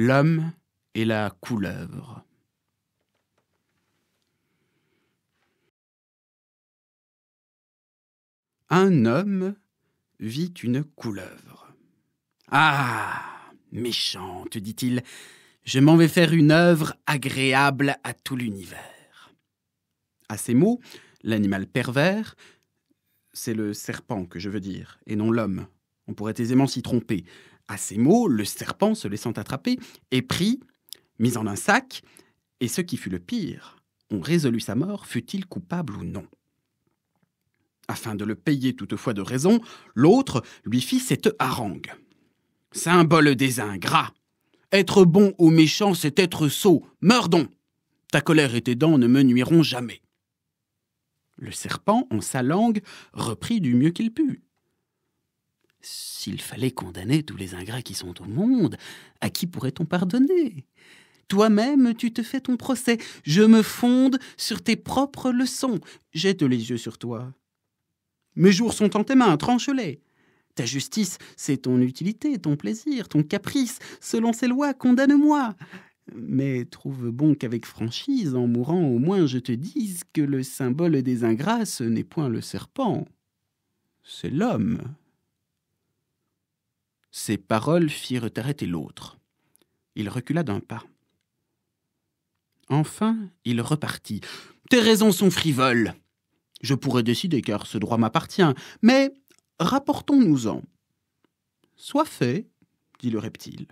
l'homme et la couleuvre. Un homme vit une couleuvre. Ah. Méchante, dit-il, je m'en vais faire une œuvre agréable à tout l'univers. À ces mots, l'animal pervers, c'est le serpent que je veux dire, et non l'homme, on pourrait aisément s'y tromper. À ces mots, le serpent, se laissant attraper, est pris, mis en un sac, et ce qui fut le pire, on résolut sa mort, fut il coupable ou non. Afin de le payer toutefois de raison, l'autre lui fit cette harangue. Symbole des ingrats. Être bon ou méchant, c'est être sot. Meurs Ta colère et tes dents ne me nuiront jamais. Le serpent, en sa langue, reprit du mieux qu'il put. S'il fallait condamner tous les ingrats qui sont au monde, à qui pourrait-on pardonner Toi-même, tu te fais ton procès. Je me fonde sur tes propres leçons. Jette les yeux sur toi. Mes jours sont en tes mains, tranche-les. Ta justice, c'est ton utilité, ton plaisir, ton caprice. Selon ces lois, condamne-moi. Mais trouve bon qu'avec franchise, en mourant, au moins je te dise que le symbole des ingrats, ce n'est point le serpent, c'est l'homme. Ces paroles firent arrêter l'autre. Il recula d'un pas. Enfin, il repartit. Tes raisons sont frivoles. Je pourrais décider car ce droit m'appartient, mais rapportons-nous-en. Soit fait, dit le reptile.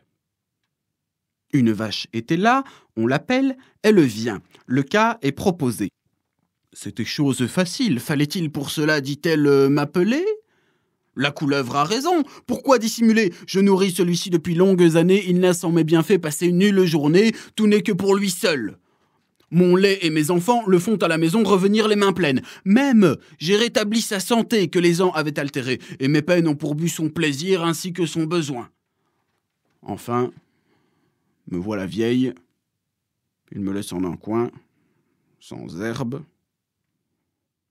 Une vache était là, on l'appelle, elle vient. Le cas est proposé. C'était chose facile, fallait-il pour cela, dit-elle, m'appeler la couleuvre a raison. Pourquoi dissimuler Je nourris celui-ci depuis longues années, il n'a sans mes bienfaits passé nulle journée, tout n'est que pour lui seul. Mon lait et mes enfants le font à la maison revenir les mains pleines. Même, j'ai rétabli sa santé que les ans avaient altérée, et mes peines ont pourbu son plaisir ainsi que son besoin. Enfin, me voilà vieille. Il me laisse en un coin, sans herbe.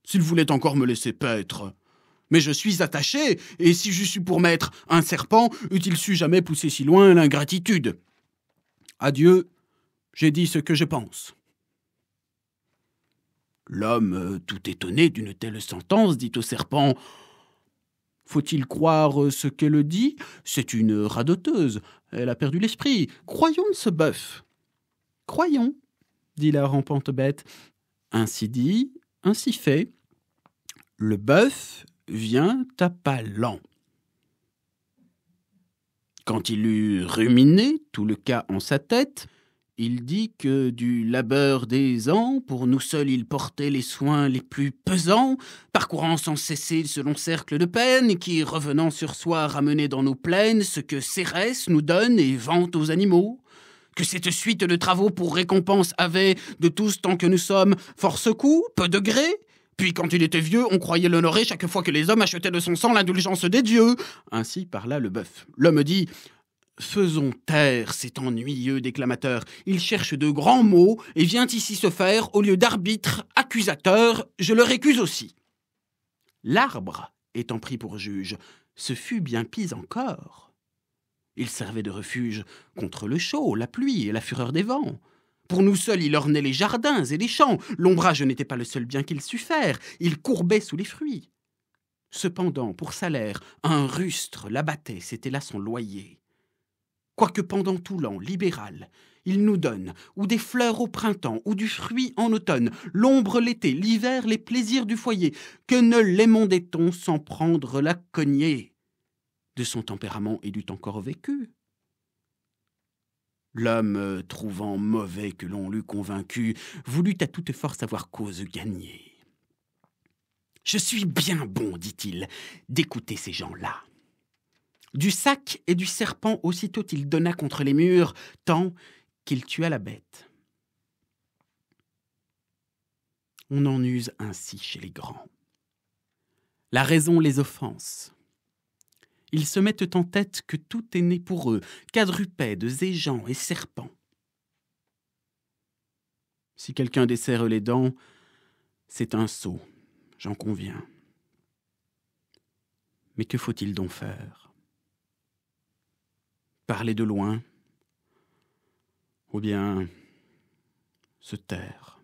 S'il voulait encore me laisser paître, mais je suis attaché, et si je suis pour maître un serpent, eût-il su jamais pousser si loin l'ingratitude Adieu, j'ai dit ce que je pense. L'homme, euh, tout étonné d'une telle sentence, dit au serpent Faut-il croire euh, ce qu'elle dit C'est une radoteuse, elle a perdu l'esprit. Croyons ce bœuf. Croyons, dit la rampante bête. Ainsi dit, ainsi fait. Le bœuf vient à pas lents. Quand il eut ruminé tout le cas en sa tête, il dit que du labeur des ans, pour nous seuls il portait les soins les plus pesants, parcourant sans cesser ce long cercle de peine, qui, revenant sur soi, ramenait dans nos plaines ce que Cérès nous donne et vante aux animaux. Que cette suite de travaux pour récompense avait, de tous tant que nous sommes, force coup, peu de gré, puis quand il était vieux, on croyait l'honorer chaque fois que les hommes achetaient de son sang l'indulgence des dieux. Ainsi parla le bœuf. L'homme dit Faisons taire cet ennuyeux déclamateur. Il cherche de grands mots et vient ici se faire, au lieu d'arbitre, accusateur, je le récuse aussi. L'arbre, étant pris pour juge, ce fut bien pis encore. Il servait de refuge contre le chaud, la pluie et la fureur des vents. Pour nous seuls, il ornait les jardins et les champs. L'ombrage n'était pas le seul bien qu'il sut faire. Il courbait sous les fruits. Cependant, pour salaire, un rustre l'abattait, c'était là son loyer. Quoique pendant tout l'an, libéral, il nous donne, ou des fleurs au printemps, ou du fruit en automne, l'ombre l'été, l'hiver, les plaisirs du foyer, que ne laimandait on sans prendre la cognée De son tempérament et du encore vécu, L'homme, euh, trouvant mauvais que l'on l'eût convaincu, voulut à toute force avoir cause gagnée. Je suis bien bon, dit-il, d'écouter ces gens-là. Du sac et du serpent aussitôt il donna contre les murs, tant qu'il tua la bête. On en use ainsi chez les grands. La raison les offense. Ils se mettent en tête que tout est né pour eux, quadrupèdes et gens et serpents. Si quelqu'un desserre les dents, c'est un sot, j'en conviens. Mais que faut-il donc faire Parler de loin Ou bien se taire